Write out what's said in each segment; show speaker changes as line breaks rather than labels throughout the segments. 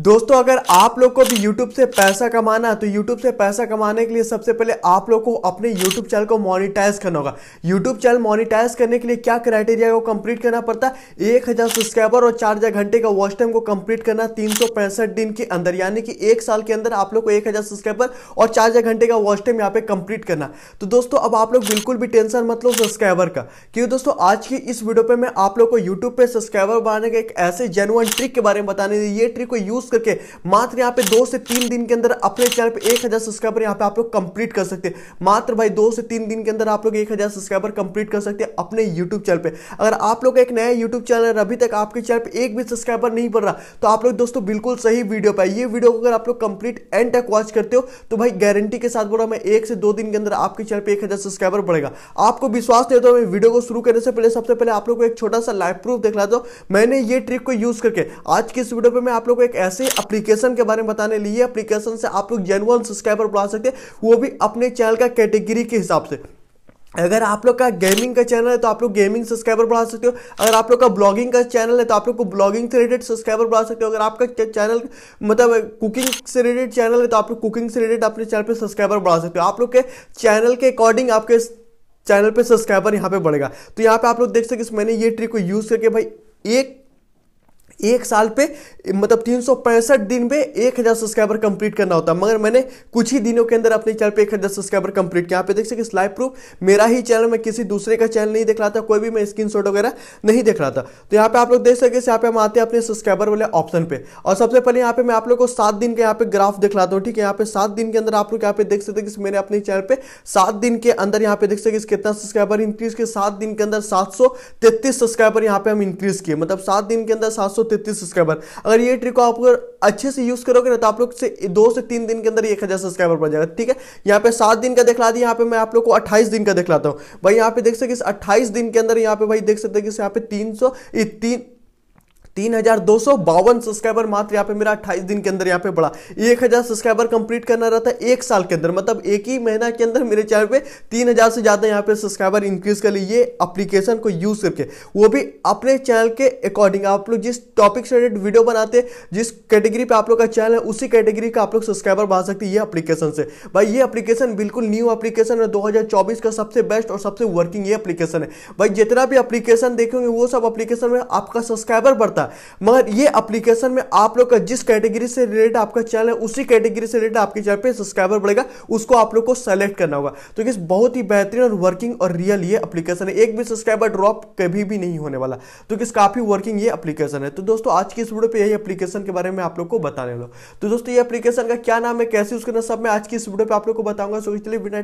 दोस्तों अगर आप लोग को भी YouTube से पैसा कमाना है तो YouTube से पैसा कमाने के लिए सबसे पहले आप लोग को अपने YouTube चैनल को मोनिटाइज करना होगा YouTube चैनल मोनिटाइज करने के लिए क्या क्राइटेरिया को कंप्लीट करना पड़ता है एक हज़ार सब्सक्राइबर और चार हज़ार घंटे का वॉच टाइम को कंप्लीट करना तीन सौ पैंसठ दिन के अंदर यानी कि एक साल के अंदर आप लोग को एक हज़ार सब्सक्राइबर और चार हज़ार घंटे का वॉच टाइम यहाँ पे कंप्लीट करना तो दोस्तों अब आप लोग बिल्कुल भी टेंशन मत लो सब्सक्राइबर का क्योंकि दोस्तों आज की इस वीडियो पर मैं आप लोग को यूट्यूब पर सब्सक्राइबर बनाने का एक ऐसे जेनुअन ट्रिक के बारे में बताने ये ट्रिक को यूज यूज करके मात्र यहाँ पे दो से तीन दिन के अंदर अपने चैनल पे एक हजार सब्सक्राइबर यहाँ पे आप लोग कंप्लीट कर सकते हैं मात्र भाई दो से तीन दिन के अंदर आप लोग एक हजार सब्सक्राइबर कंप्लीट कर सकते हैं अपने यूट्यूब चैनल पे अगर आप लोग एक नया यूट्यूब चैनल है अभी तक आपके चैनल पर एक भी सब्सक्राइबर नहीं बढ़ रहा तो आप लोग दोस्तों बिल्कुल सही वीडियो पर ये वीडियो को अगर आप लोग कंप्लीट एंड तक वॉच करते हो तो भाई गारंटी के साथ बोल रहा हूँ मैं एक से दो दिन के अंदर आपके चैनल पर एक सब्सक्राइबर बढ़ेगा आपको विश्वास नहीं होता मैं वीडियो को शुरू करने से पहले सबसे पहले आप लोग को एक छोटा सा लाइव प्रूफ दिखला दो मैंने ये ट्रिक को यूज करके आज की इस वीडियो पर मैं आप लोग को एक ऐसे एप्लीकेशन के बारे में बताने लिए एप्लीकेशन से आप लोग जेनुअन सब्सक्राइबर बुला सकते हैं वो भी अपने चैनल का कैटेगरी के हिसाब से अगर आप लोग का गेमिंग का चैनल है तो आप लोग गेमिंग सब्सक्राइबर बढ़ा सकते हो अगर आप लोग का ब्लॉगिंग का चैनल है तो आप लोग को ब्लॉगिंग से रिलेटेड सब्सक्राइबर बढ़ा सकते हो अगर आपका चैनल मतलब कुकिंग से रिलेटेड चैनल है तो आप लोग कुकिंग से रिलेटेड अपने चैनल पे सब्सक्राइबर बढ़ा सकते हो आप लोग के चैनल के अकॉर्डिंग आपके चैनल पर सब्सक्राइबर यहाँ पर बढ़ेगा तो यहाँ पर आप लोग देख सकते मैंने ये ट्रिक को यूज़ करके भाई एक एक साल पे मतलब तीन दिन में एक हज़ार सब्सक्राइबर कंप्लीट करना होता है मगर मैंने कुछ ही दिनों के अंदर अपने चैनल पे एक हज़ार सब्सक्राइबर कंप्लीट किया पे देख सकते लाइव प्रूफ मेरा ही चैनल मैं किसी दूसरे का चैनल नहीं देख रहा था कोई भी मैं स्क्रीन वगैरह नहीं देख रहा था तो यहाँ पे आप लोग देख सके यहाँ पे हम आते हैं अपने सब्सक्राइबर वाले ऑप्शन पे और सबसे पहले यहाँ पे मैं आप लोग को सात दिन के यहाँ पे ग्राफ दिखलाता हूँ ठीक है यहाँ पे सात दिन के अंदर आप लोग यहाँ पे देख सकते मैंने अपने चैनल पर सात दिन के अंदर यहाँ पे देख सकते कितना सब्सक्राइबर इंक्रीज के सात दिन के अंदर सात सब्सक्राइबर यहाँ पे हम इंक्रीज किए मतलब सात दिन के अंदर सात तैतीस सब्सक्राइबर अगर ये ट्रिक को आप अगर अच्छे से यूज करोगे ना तो आप लोग से दो से तीन दिन के अंदर एक हज़ार सब्सक्राइबर बन जाएगा ठीक है यहाँ पे सात दिन का दिखला दी यहाँ पे मैं आप लोग को अट्ठाईस दिन का दिखलाता हूँ भाई यहाँ पे देख सकते इस अट्ठाईस दिन के अंदर यहाँ पे भाई देख सकते हैं कि यहाँ पे तीन सौ तीन तीन हजार दो सौ बावन सब्सक्राइबर मात्र यहाँ पे मेरा अट्ठाईस दिन के अंदर यहाँ पे बढ़ा एक हजार सब्सक्राइबर कंप्लीट करना रहता है एक साल के अंदर मतलब एक ही महीना के अंदर मेरे चैनल पे तीन हजार से ज्यादा यहाँ पे सब्सक्राइबर इंक्रीज कर लिए अप्लीकेशन को यूज करके वो भी अपने चैनल के अकॉर्डिंग आप लोग जिस टॉपिक से रिलेटेड वीडियो बनाते हैं जिस कैटेगरी पे आप लोग का चैनल है उसी कैटेगरी का आप लोग सब्सक्राइबर बढ़ा सकते हैं ये अप्लीकेशन से भाई ये अप्लीकेशन बिल्कुल न्यू अप्लीकेशन है 2024 का सबसे बेस्ट और सबसे वर्किंग ये अप्लीकेशन है भाई जितना भी अप्लीकेशन देखेंगे वो सब अप्लीकेशन में आपका सब्सक्राइबर बढ़ता है था मगर ये अप्लीकेशन में आप लोग का जिस कैटेगरी से रिलेटेड आपका चैनल है उसी कैटेगरी से रिलेटेड आपके चैनल पे सब्सक्राइबर बढ़ेगा उसको आप लोग को सेलेक्ट करना होगा तो ये बहुत ही बेहतरीन और वर्किंग और रियल ये अप्लीकेशन है एक भी सब्सक्राइबर ड्रॉप कभी भी नहीं होने वाला तो किस काफ़ी वर्किंग ये अप्लीकेशन है तो दोस्तों आज की इस वीडियो पर यही अप्लीकेशन के बारे में आप लोग को बताने लो तो दोस्तों ये एप्लीकेशन का क्या नाम है कैसे उसके नाम सब मैं आज की इस वीडियो पर आप लोग को बताऊंगा सो चलिए बिना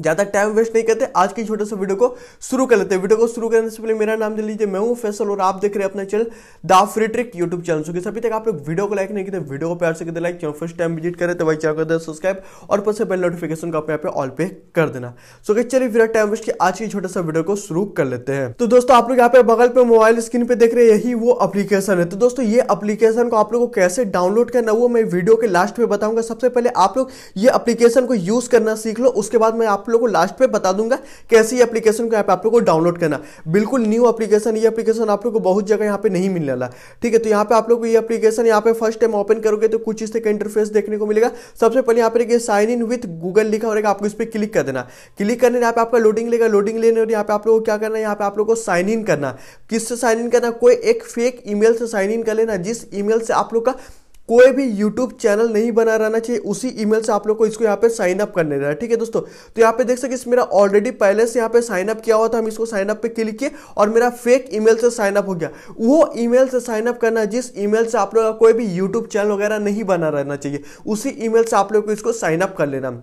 ज़्यादा टाइम वेस्ट नहीं करते आज के छोटे से वीडियो को शुरू कर लेते हैं वीडियो को शुरू करने से पहले मेरा नाम दे लीजिए मैं हूं फैसल और आप देख रहे हैं अपना channel the free trick YouTube channel so अभी तक आप लोग वीडियो को लाइक नहीं करते वीडियो को प्यार से करते like channel first time visit करें तो भाई चैनल कर दे सब्सक्राइब और पर से बेल नोटिफिकेशन को अपने आप ऑल पे कर देना सो कि चलिए बिना टाइम वेस्ट के आज के छोटे से वीडियो को शुरू कर लेते हैं तो दोस्तों आप लोग यहाँ पे बगल पे मोबाइल स्क्रीन पे देख रहे हैं यही वो अपलीकेशन है तो दोस्तों ये अपलीकेशन को आप लोग को कैसे डाउनलोड करना वो मैं वीडियो के लास्ट में बताऊंगा सबसे पहले आप लोग ये अपलीकेशन को यूज करना सीख लो उसके बाद मैं आप आप लोगों को लास्ट पे बता दूंगा कैसे ये एप्लीकेशन को यहाँ पे आप लोगों को डाउनलोड करना बिल्कुल न्यू एप्लीकेशन ये एप्लीकेशन आप लोगों को बहुत जगह यहाँ पे नहीं मिलने वाला ठीक है तो यहाँ पे आप लोग को ये एप्लीकेशन यहाँ पे फर्स्ट टाइम ओपन करोगे तो कुछ इस तरह का इंटरफेस देखने को मिलेगा सबसे पहले यहाँ पर साइन इन विथ गूगल लिखा होगा आपको इस पर क्लिक कर देना क्लिक करने यहाँ पे आपका लोडिंग लेगा लोडिंग लेने और यहाँ पे आप लोग को क्या करना है यहाँ पे आप लोग को साइन इन करना किससे साइन इन करना कोई एक फेक ईमेल से साइन इन कर लेना जिस ईमेल से आप लोग का कोई भी यूट्यूब चैनल नहीं बना रहना चाहिए उसी ईमेल से आप लोग को इसको यहाँ पे साइन अप करने देना है ठीक है दोस्तों तो यहाँ पे देख सकते इस मेरा ऑलरेडी पहले से यहाँ पे साइन अप किया हुआ था हम इसको साइन अप पे क्लिक किए और मेरा फेक ईमेल से साइन अप हो गया वो ईमेल से साइन अप करना जिस ईमेल से आप लोग का कोई भी यूट्यूब चैनल वगैरह नहीं बना रहना चाहिए उसी ई से आप लोग को इसको साइन अप कर लेना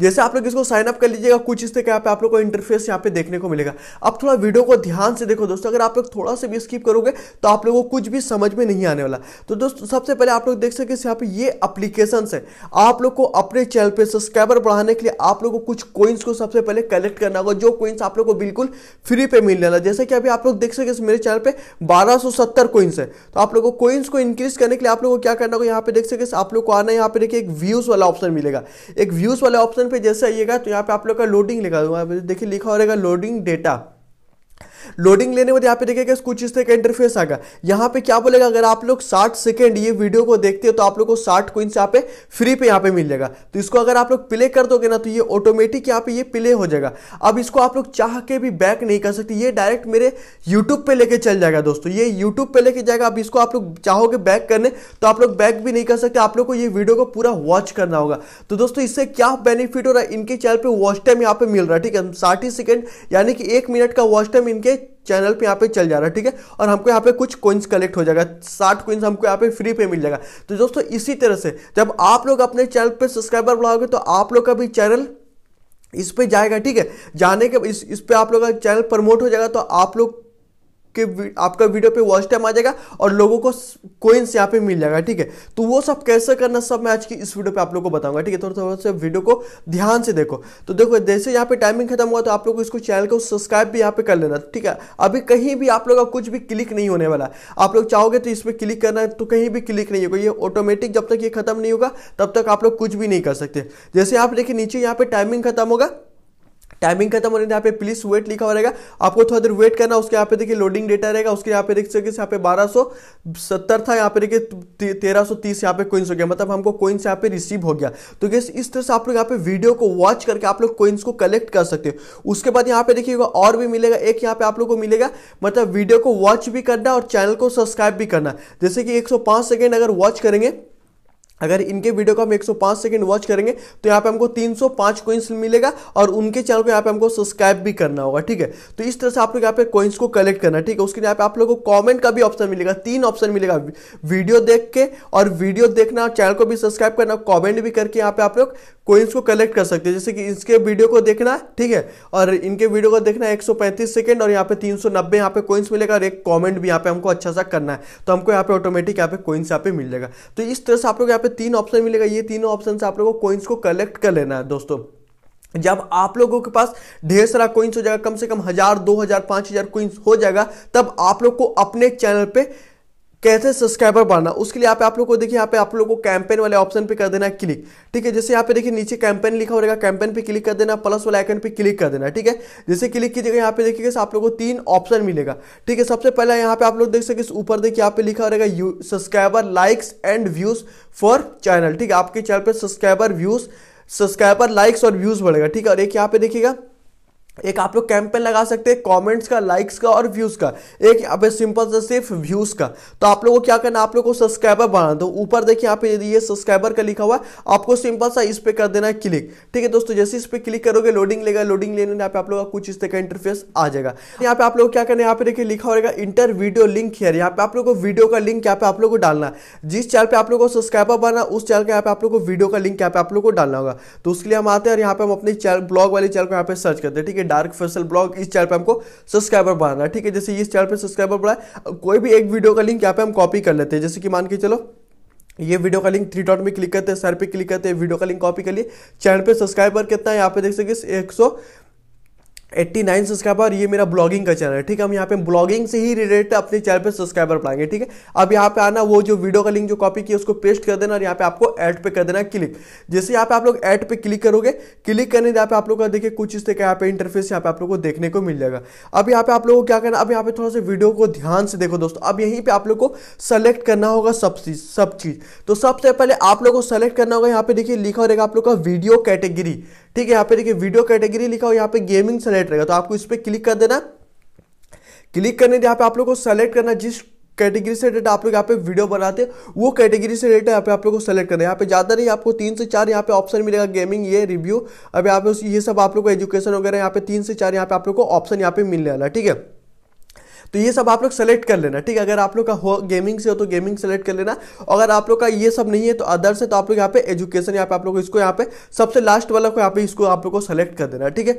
जैसे आप लोग इसको साइन अप कर लीजिएगा कुछ इस तरह यहाँ पे आप लोग को इंटरफेस यहाँ पे देखने को मिलेगा अब थोड़ा वीडियो को ध्यान से देखो दोस्तों अगर आप लोग थोड़ा सा भी स्किप करोगे तो आप लोगों को कुछ भी समझ में नहीं आने वाला तो दोस्तों सबसे पहले आप लोग देख सकते यहाँ पे ये अप्लीकेशन है आप लोग को अपने चैनल पर सब्सक्राइबर बढ़ाने के लिए आप लोग को कुछ कोइंस को सबसे पहले कलेक्ट करना होगा जो कोइंस आप लोग को बिल्कुल फ्री पे मिलने वाला जैसे कि अभी आप लोग देख सकते मेरे चैनल पर बारह सौ सत्तर कोइंस है तो आप लोग को कोइंस को इंक्रीज करने के लिए आप लोग को क्या करना होगा यहाँ पे देख सकते आप लोग को आना यहाँ पे देखिए एक व्यूज वाला ऑप्शन मिलेगा एक व्यूज वाला ऑप्शन पे जैसे आइएगा तो यहाँ पे आप लोग का लोडिंग लिखा हुआ है देखिए लिखा हो रहेगा लोडिंग डेटा लोडिंग लेने बाद यहाँ पे देखिएगा कुछ इस तरह का इंटरफेस आएगा यहाँ पे क्या बोलेगा अगर आप लोग साठ सेकेंड ये वीडियो को देखते हो तो आप लोग को साठ कोइंस यहाँ पे फ्री पे यहाँ पे मिल जाएगा तो इसको अगर आप लोग प्ले कर दोगे ना तो ये ऑटोमेटिक यहाँ पे ये प्ले हो जाएगा अब इसको आप लोग चाह के भी बैक नहीं कर सकते ये डायरेक्ट मेरे यूट्यूब पे लेके चल जाएगा दोस्तों ये यूट्यूब पे लेके जाएगा अब इसको आप लोग चाहोगे बैक करने तो आप लोग बैक भी नहीं कर सकते आप लोग को ये वीडियो को पूरा वॉच करना होगा तो दोस्तों इससे क्या बेनिफिट हो रहा है इनके चैनल पे वॉच टाइम यहाँ पे मिल रहा है ठीक है साठ ही सेकेंड यानी कि एक मिनट का वॉच टाइम इनके ये चैनल पे यहाँ पे चल जा रहा है ठीक है और हमको यहाँ पे कुछ कोइंस कलेक्ट हो जाएगा साठ कोइंस हमको यहाँ पे फ्री पे मिल जाएगा तो दोस्तों इसी तरह से जब आप लोग अपने चैनल पे सब्सक्राइबर बढ़ाओगे तो आप लोग का भी चैनल इस पे जाएगा ठीक है जाने के इस इस पे आप लोग का चैनल प्रमोट हो जाएगा तो आप लोग के आपका वीडियो पे वॉच टाइम आ जाएगा और लोगों को कोइंस यहाँ पे मिल जाएगा ठीक है तो वो सब कैसे करना सब मैं आज की इस वीडियो पे आप लोगों को बताऊंगा ठीक है थोड़ा तो थोड़ा सा वीडियो को ध्यान से देखो तो देखो जैसे यहाँ पे टाइमिंग खत्म हुआ तो आप लोग इसको चैनल को सब्सक्राइब भी यहाँ पे कर लेना ठीक है अभी कहीं भी आप लोग का कुछ भी क्लिक नहीं होने वाला आप लोग चाहोगे तो इसमें क्लिक करना है तो कहीं भी क्लिक नहीं होगा ये ऑटोमेटिक जब तक ये खत्म नहीं होगा तब तक आप लोग कुछ भी नहीं कर सकते जैसे आप देखिए नीचे यहाँ पे टाइमिंग खत्म होगा टाइमिंग खत्म होने यहाँ पे प्लीज वेट लिखा हुआ रहेगा आपको थोड़ा देर वेट करना उसके यहाँ पे देखिए लोडिंग डेटा रहेगा उसके यहाँ पे देख सकते यहाँ पे बारह सत्तर था यहाँ पे देखिए तेरह सौ तीस यहाँ पे कोइंस हो गया मतलब हमको कोइंस यहाँ पे रिसीव हो गया तो गैस इस तरह से आप लोग यहाँ पे वीडियो को वॉच करके आप लोग कोइंस को कलेक्ट कर सकते हो उसके बाद यहाँ पे देखिएगा और भी मिलेगा एक यहाँ पे आप लोग को मिलेगा मतलब वीडियो को वॉच भी करना और चैनल को सब्सक्राइब भी करना जैसे कि एक सेकेंड अगर वॉच करेंगे अगर इनके वीडियो को हम 105 सेकंड वॉच करेंगे तो यहाँ पे हमको 305 कोइंस मिलेगा और उनके चैनल को यहाँ पे हमको सब्सक्राइब भी करना होगा ठीक है तो इस तरह से आप लोग यहाँ पे कॉइन्स को कलेक्ट करना ठीक है उसके यहाँ पे आप लोगों को कमेंट का भी ऑप्शन मिलेगा तीन ऑप्शन मिलेगा वीडियो देख के और वीडियो देखना चैनल को भी सब्सक्राइब करना कॉमेंट भी करके यहाँ पे आप लोग कोइंस को कलेक्ट कर सकते हैं जैसे कि इसके वीडियो को देखना ठीक है और इनके वीडियो को देखना एक सेकेंड और यहाँ पे तीन सौ यहाँ पे कोइंस मिलेगा और एक कॉमेंट भी यहाँ पे हमको अच्छा सा करना है तो हमको यहाँ पे ऑटोमेटिक यहाँ पे कोइंस यहाँ पे मिल जाएगा तो इस तरह से आप लोग यहाँ पे तीन ऑप्शन मिलेगा ये तीनों ऑप्शन से आप लोगों को कोइंस को कलेक्ट कर लेना है दोस्तों जब आप लोगों के पास ढेर सारा कोइंस हो जाएगा कम से कम हजार दो हजार पांच हजार कोइंस हो जाएगा तब आप लोग को अपने चैनल पे कैसे सब्सक्राइबर बढ़ना उसके लिए यहाँ पे आप लोग को देखिए यहाँ पे आप लोग को कैंपेन वाले ऑप्शन पे कर देना है क्लिक ठीक है जैसे यहाँ पे देखिए नीचे कैंपेन लिखा होगा कैंपेन पे क्लिक कर देना प्लस वाले आइकन पे क्लिक कर देना ठीक है जैसे क्लिक कीजिएगा यहाँ पे देखिएगा आप लोग को तीन ऑप्शन मिलेगा ठीक है सबसे पहले यहाँ पे आप लोग देख सकते ऊपर देखिए यहाँ पे लिखा रहेगा subscriber likes and views for channel ठीक है आपके चैनल पर सब्सक्राइबर व्यूज सब्सक्राइबर लाइक्स और व्यूज बढ़ेगा ठीक है और एक यहाँ पे देखिएगा एक आप लोग कैंपेन लगा सकते हैं कमेंट्स का लाइक्स का और व्यूज़ का एक यहाँ पे सिंपल सा सिर्फ व्यूज़ का तो आप लोगों को क्या करना आप लोगों को सब्सक्राइबर बनाना तो ऊपर देखिए यहाँ पे ये सब्सक्राइबर का लिखा हुआ है आपको सिंपल सा इस पर कर देना है क्लिक ठीक है दोस्तों जैसे इस पर क्लिक करोगे लोडिंग लेगा लोडिंग लेने यहाँ पे आप लोग का कुछ इस तरह का इंटरफेस आ जाएगा यहाँ पे आप लोग क्या करना यहाँ पे देखिए लिखा होगा इंटर वीडियो लिंक हेयर यहाँ पे आप लोग को वीडियो का लिंक यहाँ पे आप लोग को डालना जिस चैनल पर आप लोग को सब्सक्राइबर बना उस चैनल का यहाँ पे आप लोग को वीडियो का लिंक यहाँ पे आप लोग को डालना होगा तो उसके लिए हम आते हैं और यहाँ पे हम अपने ब्लॉग वाले चैनल को यहाँ पे सर्च करते हैं ठीक है है डार्क फेसल ब्लॉग इस चैनल पर हमको सब्सक्राइबर बढ़ाना है ठीक है जैसे इस चैनल पर सब्सक्राइबर बढ़ाए कोई भी एक वीडियो का लिंक यहाँ पे हम कॉपी कर लेते हैं जैसे कि मान के चलो ये वीडियो का लिंक थ्री डॉट में क्लिक करते हैं सर पे क्लिक करते हैं वीडियो का लिंक कॉपी कर लिए चैनल पे सब्सक्राइबर कितना है यहाँ पे देख सकते एक सौ एट्टी नाइन सब्सक्राइबर ये मेरा ब्लॉगिंग का चैनल है ठीक है हम यहाँ पे ब्लॉगिंग से ही रिलेटेड अपने चैनल पे सब्सक्राइबर पाएंगे ठीक है अब यहाँ पे आना वो जो वीडियो का लिंक जो कॉपी किया उसको पेस्ट कर देना और यहाँ पे आपको ऐड पे कर देना क्लिक जैसे यहाँ पे आप लोग ऐड पे क्लिक करोगे क्लिक करने यहाँ पे आप लोग का देखिए कुछ इस तरह यहाँ पे इंटरफेस यहाँ पे आप लोग को देखने को मिल जाएगा अब यहाँ पे आप लोग को क्या करना अब यहाँ पे थोड़ा सा वीडियो को ध्यान से देखो दोस्तों अब यहीं पर आप लोग को सेलेक्ट करना होगा सब चीज सब चीज तो सबसे पहले आप लोग को सेलेक्ट करना होगा यहाँ पे देखिए लिखा रहेगा आप लोग का वीडियो कैटेगरी ठीक है यहाँ पे देखिए वीडियो कैटेगरी लिखा हो यहाँ पे गेमिंग सेलेक्ट रहेगा तो आपको इस पर क्लिक कर देना क्लिक करने यहाँ पे आप लोग को सेलेक्ट करना जिस कैटेगरी से रिलेटेड आप लोग यहाँ पे वीडियो बनाते हैं वो कैटेगरी से रिलेटेड यहाँ पे आप लोग को सेलेक्ट करना है यहाँ पे ज़्यादा नहीं आपको तीन से चार यहाँ पे ऑप्शन मिलेगा गेमिंग ये रिव्यू अब यहाँ पे ये सब आप लोग को एजुकेशन वगैरह यहाँ पे तीन से चार यहाँ पे आप लोग को ऑप्शन यहाँ पे मिलने वाला ठीक है तो ये सब आप लोग सेलेक्ट कर लेना ठीक है अगर आप लोग का हो गेमिंग से हो तो गेमिंग सेलेक्ट कर लेना अगर आप लोग का ये सब नहीं है तो अदर से तो आप लोग यहाँ पे एजुकेशन यहाँ पे आप लोग इसको यहाँ पे सबसे लास्ट वाला को यहाँ पे इसको आप लोग को सेलेक्ट कर देना ठीक है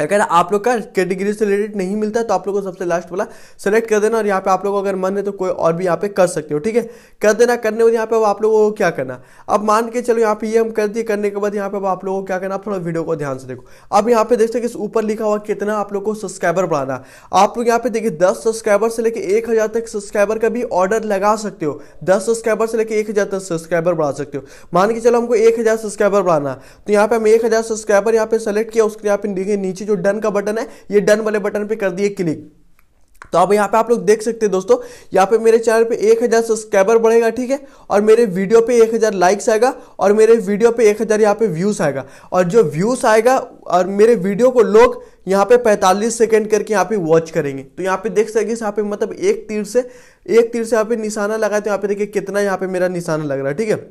अगर आप लोग का कैटेगरी से रिलेटेड नहीं मिलता तो आप लोगों को सबसे लास्ट वाला सेलेक्ट कर देना और यहाँ पे आप लोग अगर मन है तो कोई और भी यहाँ पे कर सकते हो ठीक है कर देना करने के बाद यहाँ पे आप लोगों को क्या करना अब मान के चलो यहाँ पे ये हम कर दिए करने के बाद यहाँ पे आप लोगों को क्या करना आप थोड़ा वीडियो को ध्यान से देखो अब यहाँ पे देख सकते ऊपर लिखा हुआ कितना आप लोग को सब्सक्राइबर बढ़ाना आप लोग यहाँ पे देखिए दस सब्सक्राइबर से लेकर एक हजार तक सब्सक्राइबर का भी ऑर्डर लगा सकते हो दस सब्सक्राइबर से लेकर एक हजार तक सब्सक्राइबर बढ़ा सकते हो मान के चलो हमको एक हजार सब्सक्राइबर बढ़ाना तो यहाँ पे हम एक हजार सब्सक्राइबर यहाँ पे सेलेक्ट किया उसके यहाँ पे देखिए नीचे जो डन का बटन है ये डन वाले बटन पे कर दिए क्लिक तो अब यहाँ पे आप लोग देख सकते हैं दोस्तों यहाँ पे मेरे चैनल पे 1000 सब्सक्राइबर बढ़ेगा ठीक है और मेरे वीडियो पे 1000 लाइक्स आएगा और मेरे वीडियो पे 1000 हज़ार यहाँ पे व्यूज़ आएगा और जो व्यूज़ आएगा और मेरे वीडियो को लोग यहाँ पे 45 सेकंड करके यहाँ पे वॉच करेंगे तो यहाँ पे देख सकते यहाँ पे मतलब एक तीर से एक तीर से यहाँ पे निशाना लगाए तो यहाँ पे देखिए कितना यहाँ पे मेरा निशाना लग रहा है ठीक है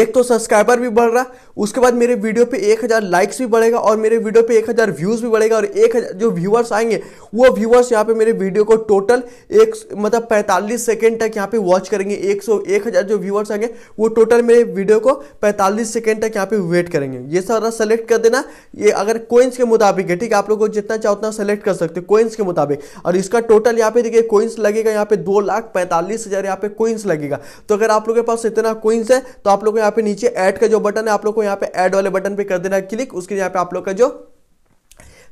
एक तो सब्सक्राइबर भी बढ़ रहा उसके बाद मेरे वीडियो पे एक हज़ार लाइक्स भी बढ़ेगा और मेरे वीडियो पे एक हज़ार व्यूज़ भी बढ़ेगा और एक हज़ार जो व्यूअर्स आएंगे वो व्यूअर्स यहाँ पे मेरे वीडियो को टोटल एक मतलब पैंतालीस सेकेंड तक यहाँ पे वॉच करेंगे एक सौ एक हज़ार जो व्यूअर्स आएंगे वो टोटल मेरे वीडियो को पैंतालीस सेकेंड तक यहाँ पे वेट करेंगे ये सारा सेलेक्ट कर देना ये अगर कोइंस के मुताबिक है ठीक है आप लोग को जितना चाहो उतना सेलेक्ट कर सकते हो कोइंस के मुताबिक और इसका टोटल यहाँ पे देखिए कोइंस लगेगा यहाँ पे दो लाख पैंतालीस हज़ार यहाँ पे कोइंस लगेगा तो अगर आप लोग के पास इतना कोइंस है तो आप लोग यहाँ पे नीचे ऐड का जो बटन है आप लोग को यहाँ पे ऐड वाले बटन पे कर देना क्लिक उसके यहाँ पे आप लोग का जो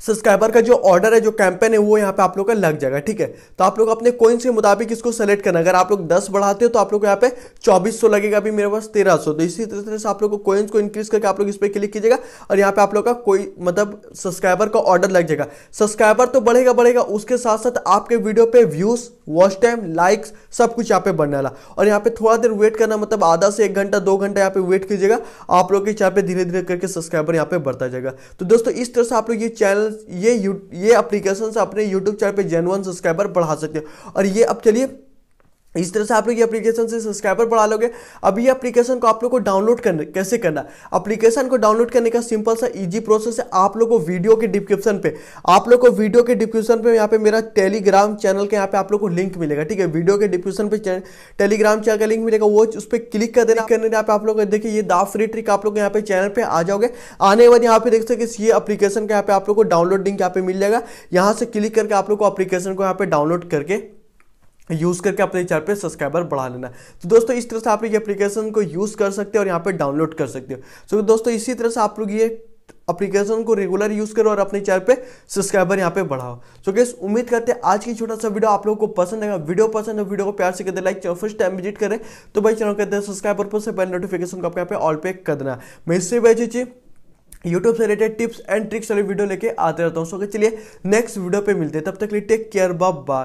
सब्सक्राइबर का जो ऑर्डर है जो कैंपेन है वो यहाँ पे आप लोग का लग जाएगा ठीक है तो आप लोग अपने कोइंस के मुताबिक इसको सेलेक्ट करना अगर आप लोग दस बढ़ाते हो तो आप लोग यहाँ पे चौबीस लगेगा अभी मेरे पास तेरह तो इसी तरह से आप लोग को कोइंस को इंक्रीज करके आप लोग इस पर क्लिक कीजिएगा और यहाँ पे आप लोग का कोई मतलब सब्सक्राइबर का ऑर्डर लग जाएगा सब्सक्राइबर तो बढ़ेगा बढ़ेगा उसके साथ साथ आपके वीडियो पे व्यूज वॉच टाइम लाइक्स सब कुछ यहाँ पे बढ़ने वाला और यहाँ पे थोड़ा देर वेट करना मतलब आधा से एक घंटा दो घंटा यहाँ पे वेट कीजिएगा आप लोग के चैनल पे धीरे धीरे करके सब्सक्राइबर यहाँ पे बढ़ता जाएगा तो दोस्तों इस तरह से आप लोग ये चैनल ये ये अप्लीकेशन से अपने यूट्यूब चैनल पे जेनवन सब्सक्राइबर बढ़ा सकते हो और ये अब चलिए इस तरह से आप लोग ये एप्लीकेशन से सब्सक्राइबर बढ़ा लोगे अब ये एप्लीकेशन को आप लोग को डाउनलोड करने कैसे करना एप्लीकेशन को डाउनलोड करने का सिंपल सा इजी प्रोसेस है आप लोग को वीडियो के डिस्क्रिप्शन पे आप लोग को वीडियो के डिस्क्रिप्शन पे यहाँ पे मेरा टेलीग्राम चैनल के यहाँ पे आप लोग को लिंक मिलेगा ठीक है वीडियो के डिस्क्रिप्शन पे टेलीग्राम चैनल का लिंक मिलेगा वो उस पर क्लिक कर देना करने यहाँ पे आप लोग देखिए ये दा फ्री ट्रिक आप लोग यहाँ पे चैनल पर आ जाओगे आने के बाद यहाँ पे देख सकते ये एप्लीकेशन का यहाँ पे आप लोग को डाउनलोड लिंक यहाँ पे मिल जाएगा यहाँ से क्लिक करके आप लोग को एप्लीकेशन को यहाँ पे डाउनलोड करके यूज़ करके अपने चैनल पे सब्सक्राइबर बढ़ा लेना तो दोस्तों इस तरह से आप लोग ये एप्लीकेशन को यूज़ कर सकते हो और यहाँ पे डाउनलोड कर सकते हो सो so, दोस्तों इसी तरह से आप लोग ये एप्लीकेशन को रेगुलर यूज़ करो और अपने चैनल पे सब्सक्राइबर यहाँ पे बढ़ाओ सो so, गैस उम्मीद करते हैं आज की छोटा सा वीडियो आप लोगों को पसंद आएगा वीडियो पसंद है वीडियो को प्यार से कर like channel first time visit करें तो भाई चैनल कहते हैं सब्सक्राइबर पर से पहले नोटिफिकेशन को आपके यहाँ पे ऑल पे कर देना मैं इससे भाई जी यूट्यूब से रिलेटेड टिप्स एंड ट्रिक्स वाली वीडियो लेके आते रहता हूँ सो चलिए नेक्स्ट वीडियो पे मिलते हैं तब तक लिए टेक केयर बाय बाय